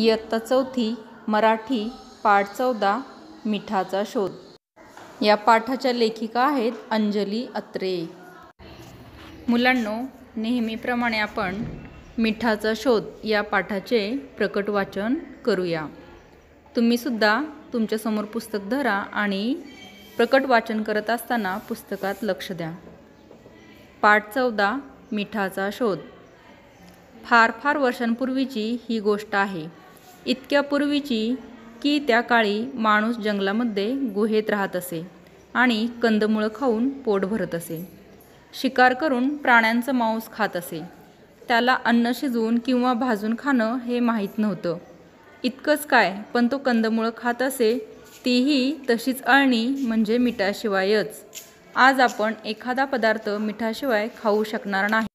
इयत्ता चौथी मराठी पाठ चौदा मिठाचा शोध या पाठाच्या लेखिका आहेत अंजली अत्रे मुलांनो नेहमीप्रमाणे आपण मिठाचा शोध या पाठाचे प्रकट वाचन करूया तुम्हीसुद्धा तुमच्यासमोर पुस्तक धरा आणि प्रकट वाचन करत असताना पुस्तकात लक्ष द्या पाठ चौदा मिठाचा शोध फार फार वर्षांपूर्वीची ही गोष्ट आहे इतक्या पूर्वीची की त्या काळी माणूस जंगलामध्ये गुहेत राहत असे आणि कंदमुळं खाऊन पोट भरत असे शिकार करून प्राण्यांचं मांस खात असे त्याला अन्न शिजवून किंवा भाजून खाणं हे माहीत नव्हतं इतकंच काय पण तो कंदमुळं खात असे तीही तशीच अळणी म्हणजे मिठाशिवायच आज आपण एखादा पदार्थ मिठाशिवाय खाऊ शकणार नाही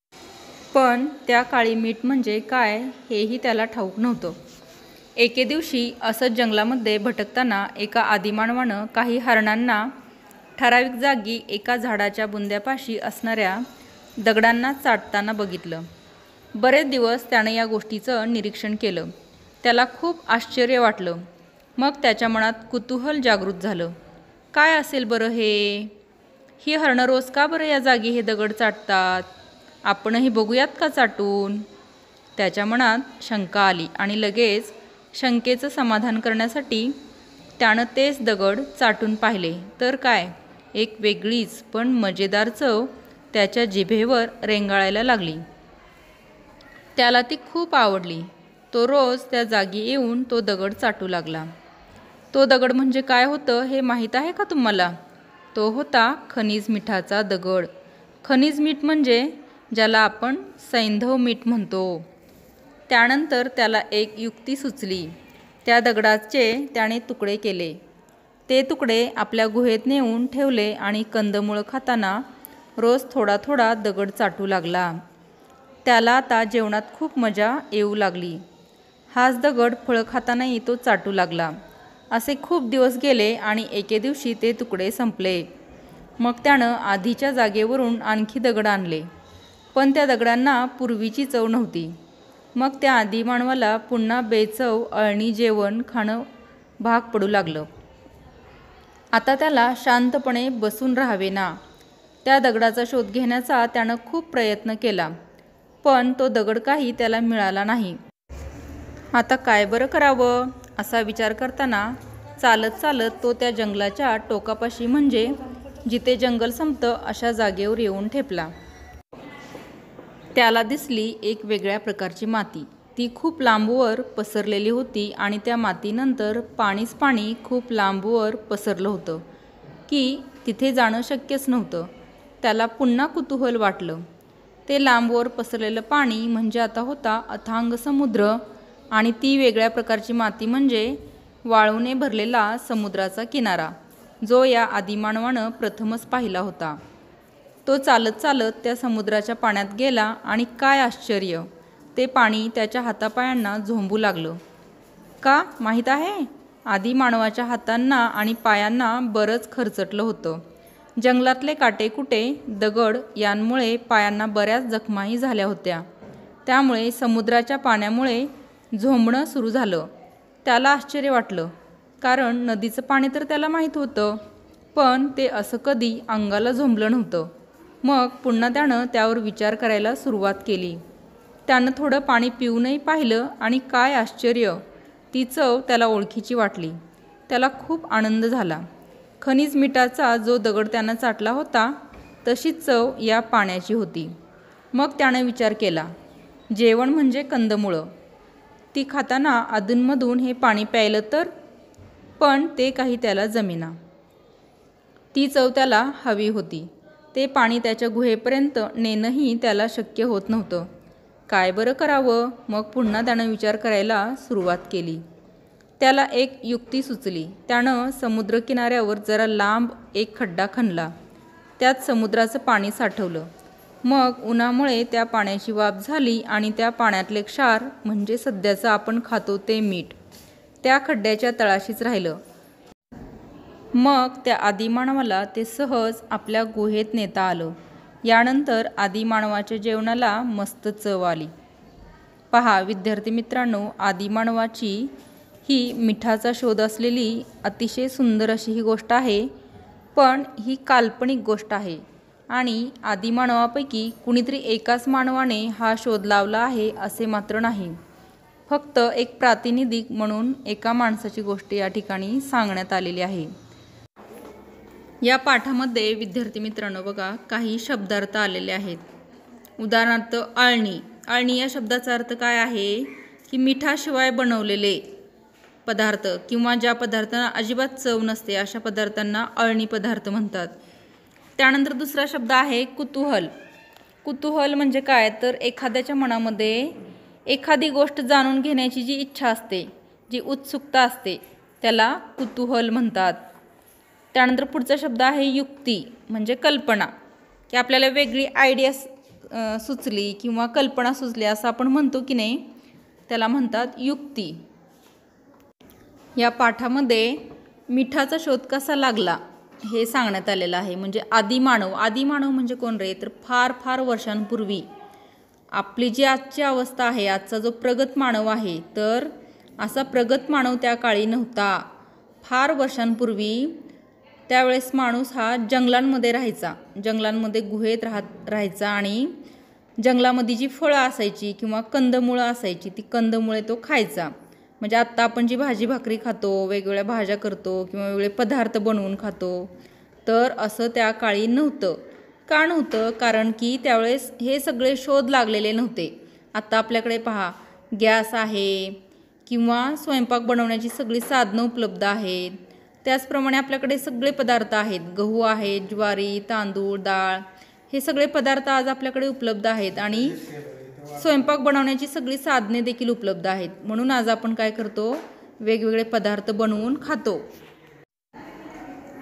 पण त्या काळी मीठ म्हणजे काय हेही त्याला ठाऊक नव्हतं एके दिवशी असंच जंगलामध्ये भटकताना एका आदिमानवानं काही हरणांना ठराविक जागी एका झाडाच्या बुंद्यापाशी असणाऱ्या दगडांना चाटताना बघितलं बरेच दिवस त्यानं या गोष्टीचं निरीक्षण केलं त्याला खूप आश्चर्य वाटलं मग त्याच्या मनात कुतूहल जागृत झालं काय असेल बरं हे ही हरणं रोज का बरं या जागी हे दगड चाटतात आपणही बघूयात का चाटून त्याच्या मनात शंका आली आणि लगेच शंकेचं समाधान करण्यासाठी त्यानं तेच दगड चाटून पाहिले तर काय एक वेगळीच पण मजेदार चव त्याच्या जिभेवर रेंगाळायला लागली त्याला ती खूप आवडली तो रोज त्या जागी येऊन तो दगड चाटू लागला तो दगड म्हणजे काय होतं हे माहीत आहे का तुम्हाला तो होता खनिज मिठाचा दगड खनिज मीठ म्हणजे ज्याला आपण सैंधव मीठ म्हणतो त्यानंतर त्याला एक युक्ती सुचली त्या दगडाचे त्याने तुकडे केले ते तुकडे आपल्या गुहेत नेऊन ठेवले आणि कंदमुळं खाताना रोज थोडा थोडा दगड चाटू लागला त्याला आता जेवणात खूप मजा येऊ लागली हाच दगड फळं खातानाही तो चाटू लागला असे खूप दिवस गेले आणि एके दिवशी ते तुकडे संपले मग त्यानं आधीच्या जागेवरून आणखी दगड आणले पण त्या दगडांना पूर्वीची चव नव्हती मग त्या आधी मानवाला पुन्हा बेचव अळणी जेवण खाणं भाग पडू लागलं आता त्याला शांतपणे बसून राहावे ना त्या दगडाचा शोध घेण्याचा त्यानं खूप प्रयत्न केला पण तो दगड काही त्याला मिळाला नाही आता काय बरं करावं असा विचार करताना चालत चालत तो त्या जंगलाच्या टोकापाशी म्हणजे जिथे जंगल संपतं अशा जागेवर येऊन ठेपला त्याला दिसली एक वेगळ्या प्रकारची माती ती खूप लांबवर पसरलेली होती आणि त्या मातीनंतर पाणीच पाणी खूप लांबवर पसरलं होतं की तिथे जाणं शक्यच नव्हतं त्याला पुन्हा कुतूहल वाटलं ते लांबवर पसरलेलं पाणी म्हणजे आता होता अथांग समुद्र आणि ती वेगळ्या प्रकारची माती म्हणजे वाळूने भरलेला समुद्राचा किनारा जो या आदिमानवानं प्रथमच पाहिला होता तो चालत चालत त्या समुद्राच्या पाण्यात गेला आणि काय आश्चर्य ते पाणी त्याच्या हातापायांना झोंबू लागलं का माहीत आहे आधी मानवाच्या हातांना आणि पायांना बरंच खरचटलं होतं जंगलातले काटेकुटे दगड यांमुळे पायांना बऱ्याच जखमाही झाल्या होत्या त्यामुळे समुद्राच्या पाण्यामुळे झोंबणं सुरू झालं त्याला आश्चर्य वाटलं कारण नदीचं पाणी तर त्याला माहीत होतं पण ते असं कधी अंगाला झोंबलं नव्हतं मग पुन्हा त्यानं त्यावर विचार करायला सुरुवात केली त्यानं थोडं पाणी पिऊनही पाहिलं आणि काय आश्चर्य ती चव त्याला ओळखीची वाटली त्याला खूप आनंद झाला खनिज मिठाचा जो दगड त्यानं चाटला होता तशीच चव या पाण्याची होती मग त्यानं विचार केला जेवण म्हणजे कंदमुळं ती खाताना अधूनमधून हे पाणी प्यायलं तर पण ते काही त्याला जमिना ती चव त्याला हवी होती ते पाणी त्याच्या गुहेपर्यंत नेणंही त्याला शक्य होत नव्हतं काय बरं करावं मग पुन्हा त्यानं विचार करायला सुरुवात केली त्याला एक युक्ती सुचली त्यानं समुद्रकिनाऱ्यावर जरा लांब एक खड्डा खणला त्यात समुद्राचं पाणी साठवलं मग उन्हामुळे त्या पाण्याची वाफ झाली आणि त्या पाण्यातले क्षार म्हणजे सध्याचं आपण खातो ते मीठ त्या खड्ड्याच्या तळाशीच राहिलं मग त्या आदिमानवाला ते सहज आपल्या गुहेत नेता आलं यानंतर आदिमानवाच्या जेवणाला मस्त चव आली पहा विद्यार्थी मित्रांनो आदिमानवाची ही मिठाचा शोध असलेली अतिशय सुंदर अशी ही गोष्ट आहे पण ही काल्पनिक गोष्ट आहे आणि आदिमानवापैकी कुणीतरी एकाच मानवाने हा शोध लावला आहे असे मात्र नाही फक्त एक प्रातिनिधिक म्हणून एका माणसाची गोष्ट या ठिकाणी सांगण्यात आलेली आहे या पाठामध्ये विद्यार्थी मित्रांनो बघा काही शब्दार्थ आलेले आहेत उदाहरणार्थ आळणी आळणी या शब्दाचा अर्थ काय आहे की मिठाशिवाय बनवलेले पदार्थ किंवा ज्या पदार्थांना अजिबात चव नसते अशा पदार्थांना अळणी पदार्थ म्हणतात त्यानंतर दुसरा शब्द आहे कुतूहल कुतूहल म्हणजे काय तर एखाद्याच्या मनामध्ये एखादी गोष्ट जाणून घेण्याची जी इच्छा असते जी उत्सुकता असते त्याला कुतूहल म्हणतात त्यानंतर पुढचा शब्द आहे युक्ती म्हणजे कल्पना की आपल्याला वेगळी आयडिया सुचली किंवा कल्पना सुचली असं आपण म्हणतो की नाही त्याला म्हणतात युक्ती या पाठामध्ये मिठाचा शोध कसा लागला हे सांगण्यात आलेलं आहे म्हणजे आदिमानव आदिमानव म्हणजे कोण रे तर फार फार वर्षांपूर्वी आपली जी आजची अवस्था आहे आजचा जो प्रगत मानव आहे तर असा प्रगत मानव त्या काळी नव्हता फार वर्षांपूर्वी त्यावेळेस माणूस हा जंगलांमध्ये राहायचा जंगलांमध्ये गुहेत राहत राहायचा आणि जंगलामध्ये जी फळं असायची किंवा कंदमुळं असायची ती कंदमुळे तो खायचा म्हणजे आत्ता आपण जी भाजी भाकरी खातो वेगवेगळ्या भाज्या करतो किंवा वेगवेगळे पदार्थ बनवून खातो तर असं त्या काळी नव्हतं का नव्हतं कारण की त्यावेळेस हे सगळे शोध लागलेले नव्हते आत्ता आपल्याकडे पहा गॅस आहे किंवा स्वयंपाक बनवण्याची सगळी साधनं उपलब्ध आहेत त्याचप्रमाणे आपल्याकडे सगळे पदार्थ आहेत गहू आहेत ज्वारी तांदूळ डाळ हे सगळे पदार्थ आज आपल्याकडे उपलब्ध आहेत आणि स्वयंपाक बनवण्याची सगळी साधने देखील उपलब्ध आहेत म्हणून आज आपण काय करतो वेगवेगळे पदार्थ बनवून खातो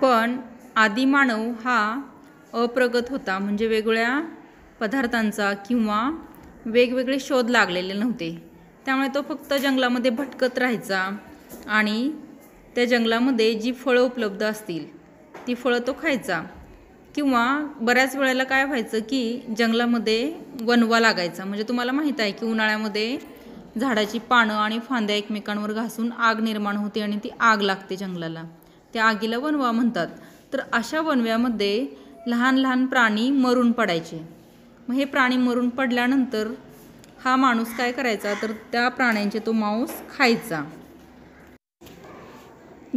पण आदी मानव हा अप्रगत होता म्हणजे वेगवेगळ्या पदार्थांचा किंवा वेगवेगळे शोध लागलेले नव्हते त्यामुळे तो फक्त जंगलामध्ये भटकत राहायचा आणि त्या जंगलामध्ये जी फळं उपलब्ध असतील ती फळं तो खायचा किंवा बऱ्याच वेळेला काय व्हायचं की जंगलामध्ये वनवा लागायचा म्हणजे तुम्हाला माहीत आहे की उन्हाळ्यामध्ये झाडाची पानं आणि फांद्या एकमेकांवर घासून आग निर्माण होते आणि ती आग लागते जंगलाला त्या आगीला वनवा म्हणतात तर अशा वनव्यामध्ये लहान लहान प्राणी मरून पडायचे मग हे प्राणी मरून पडल्यानंतर हा माणूस काय करायचा तर त्या प्राण्यांचे तो मांस खायचा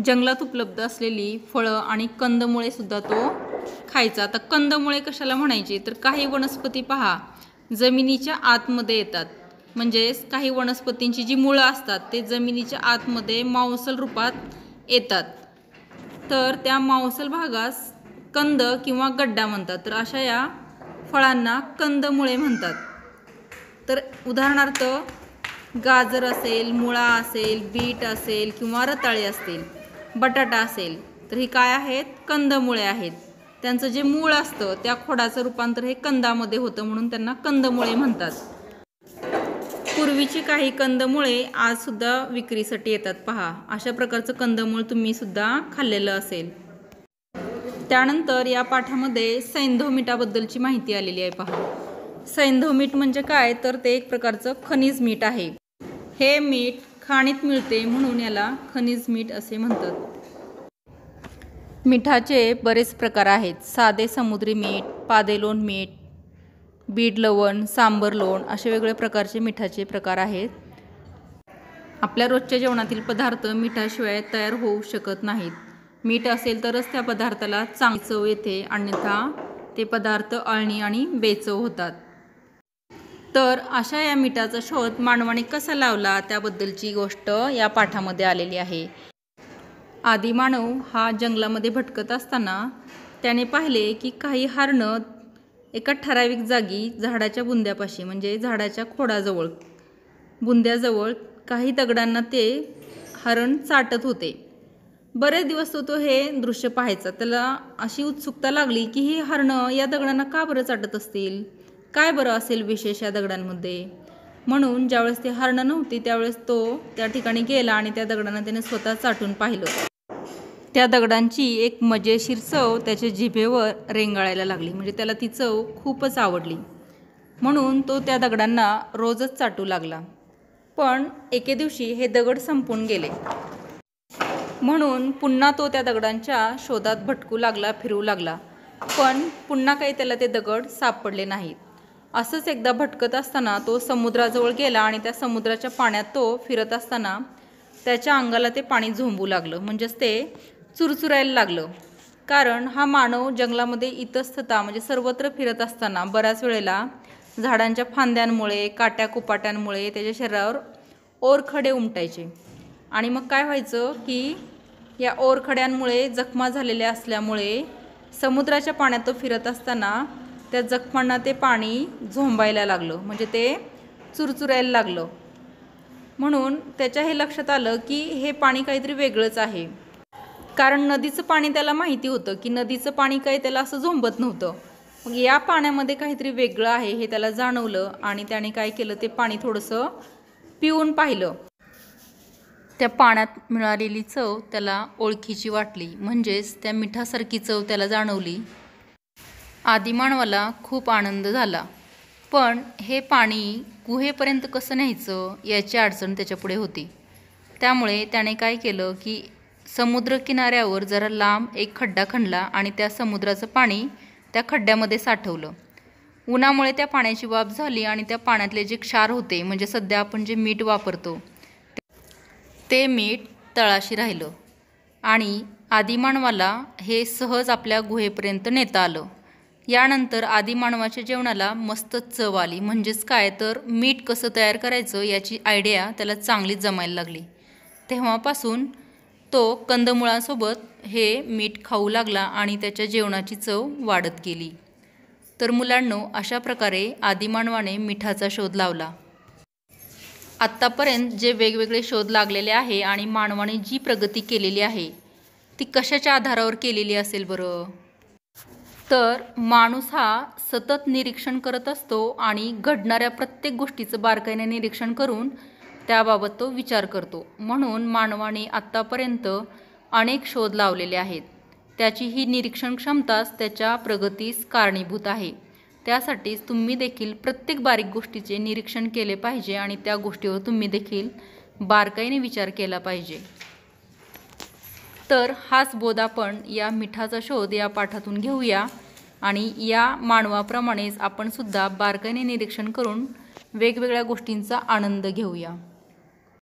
जंगलात उपलब्ध असलेली फळं आणि कंदमुळे सुद्धा तो खायचा आता कंदमुळे कशाला म्हणायचे तर काही वनस्पती पहा जमिनीच्या आतमध्ये येतात म्हणजेच काही वनस्पतींची जी मुळं असतात ते जमिनीच्या आतमध्ये मांसल रूपात येतात तर त्या मांसल भागास कंद किंवा गड्डा म्हणतात तर अशा या फळांना कंदमुळे म्हणतात तर उदाहरणार्थ गाजर असेल मुळा असेल बीट असेल किंवा रताळे असतील बटाटा असेल तर ही काय आहेत कंदमुळे आहेत त्यांचं जे मूळ असतं त्या खोडाचं रूपांतर हे कंदामध्ये होतं म्हणून त्यांना कंदमुळे म्हणतात पूर्वीची काही कंदमुळे सुद्धा विक्रीसाठी येतात पहा अशा प्रकारचं कंदमूळ सुद्धा खाल्लेलं असेल त्यानंतर या पाठामध्ये सैंधोमिठाबद्दलची माहिती आलेली आहे पहा सैंधोमीठ मीठ म्हणजे काय तर ते एक प्रकारचं खनिज मीठ आहे हे मीठ खाणीत मिळते म्हणून याला खनिज मीठ असे म्हणतात मिठाचे बरेच प्रकार आहेत साधे समुद्री मीठ पादेलोण मीठ बीड लवण सांबर लोण असे वेगवेगळ्या प्रकारचे मिठाचे प्रकार आहेत आपल्या रोजच्या जेवणातील पदार्थ मिठाशिवाय तयार होऊ शकत नाहीत मीठ असेल तरच त्या पदार्थाला चांगली चव येते अन्यथा ते पदार्थ अळणी आणि बेचव होतात तर अशा या मिठाचा शोध मानवाने कसा लावला त्याबद्दलची गोष्ट या पाठामध्ये आलेली आहे आधी मानव हा जंगलामध्ये भटकत असताना त्याने पाहिले की काही हरणं एका ठराविक जागी झाडाच्या बुंद्यापाशी म्हणजे झाडाच्या खोडाजवळ बुंद्याजवळ काही दगडांना ते हरण चाटत होते बरेच दिवस तो तो हे दृश्य पाहायचा त्याला अशी उत्सुकता लागली की ही हरणं या दगडांना का बरं चाटत असतील काय बरं असेल विशेष या दगडांमध्ये म्हणून ज्यावेळेस ते हरणं नव्हती त्यावेळेस तो त्या ठिकाणी गेला आणि त्या दगडांना त्याने स्वतः चाटून पाहिलं त्या दगडांची एक मजेशीर चव त्याच्या जिभेवर रेंगाळायला लागली म्हणजे त्याला ती चव खूपच आवडली म्हणून तो त्या दगडांना रोजच चाटू लागला पण एके दिवशी हे दगड संपून गेले म्हणून पुन्हा तो त्या दगडांच्या शोधात भटकू लागला फिरू लागला पण पुन्हा काही त्याला ते दगड सापडले नाहीत असंच एकदा भटकत असताना तो समुद्राजवळ गेला आणि त्या समुद्राच्या पाण्यात तो फिरत असताना त्याच्या अंगाला ते पाणी झोंबू लागलं म्हणजेच ते चुरचुरायला लागलं कारण हा मानव जंगलामध्ये इतस्थता म्हणजे सर्वत्र फिरत असताना बऱ्याच वेळेला झाडांच्या फांद्यांमुळे काट्या कुपाट्यांमुळे त्याच्या शरीरावर ओरखडे उमटायचे आणि मग काय व्हायचं की या ओरखड्यांमुळे जखमा झालेल्या असल्यामुळे समुद्राच्या पाण्यात तो फिरत असताना त्या जखमांना ते पाणी झोंबायला लागलं म्हणजे ते चुरचुरायला लागलं म्हणून त्याच्या हे लक्षात आलं की हे पाणी काहीतरी वेगळंच आहे कारण नदीचं पाणी त्याला माहिती होतं की नदीचं पाणी काही त्याला असं झोंबत नव्हतं मग या पाण्यामध्ये काहीतरी वेगळं आहे हे त्याला जाणवलं आणि त्याने काय केलं ते पाणी थोडंसं पिऊन पाहिलं त्या पाण्यात मिळालेली चव त्याला ओळखीची वाटली म्हणजेच त्या मिठासारखी चव त्याला जाणवली आदिमानवाला खूप आनंद झाला पण हे पाणी गुहेपर्यंत कसं न्यायचं याची अडचण त्याच्यापुढे होती त्यामुळे त्याने काय केलं की समुद्रकिनाऱ्यावर जरा लांब एक खड्डा खणला आणि त्या समुद्राचं पाणी त्या खड्ड्यामध्ये साठवलं उन्हामुळे त्या पाण्याची वाफ झाली आणि त्या पाण्यातले जे क्षार होते म्हणजे सध्या आपण जे मीठ वापरतो ते मीठ तळाशी राहिलं आणि आदिमानवाला हे सहज आपल्या गुहेपर्यंत नेता आलं यानंतर आदिमानवाच्या जेवणाला मस्त चव आली म्हणजेच काय तर मीठ कसं तयार करायचं याची आयडिया त्याला चांगली जमायला लागली तेव्हापासून तो कंदमुळासोबत हे मीठ खाऊ लागला आणि त्याच्या जेवणाची चव वाढत गेली तर मुलांनो अशा प्रकारे आदिमानवाने मिठाचा शोध लावला आत्तापर्यंत जे वेगवेगळे शोध लागलेले आहे आणि मानवाने जी प्रगती केलेली आहे ती कशाच्या आधारावर केलेली असेल बरं तर माणूस हा सतत निरीक्षण करत असतो आणि घडणाऱ्या प्रत्येक गोष्टीचं बारकाईने निरीक्षण करून त्याबाबत तो विचार करतो म्हणून मानवाने आत्तापर्यंत अनेक शोध लावलेले आहेत त्याची ही निरीक्षण क्षमताच त्याच्या प्रगतीस कारणीभूत आहे त्यासाठीच तुम्ही देखील प्रत्येक बारीक गोष्टीचे निरीक्षण केले पाहिजे आणि त्या गोष्टीवर तुम्ही देखील बारकाईने विचार केला पाहिजे तर हाच बोध आपण या मिठाचा शोध या पाठातून घेऊया आणि या मानवाप्रमाणेच आपणसुद्धा बारकाईने निरीक्षण करून वेगवेगळ्या गोष्टींचा आनंद घेऊया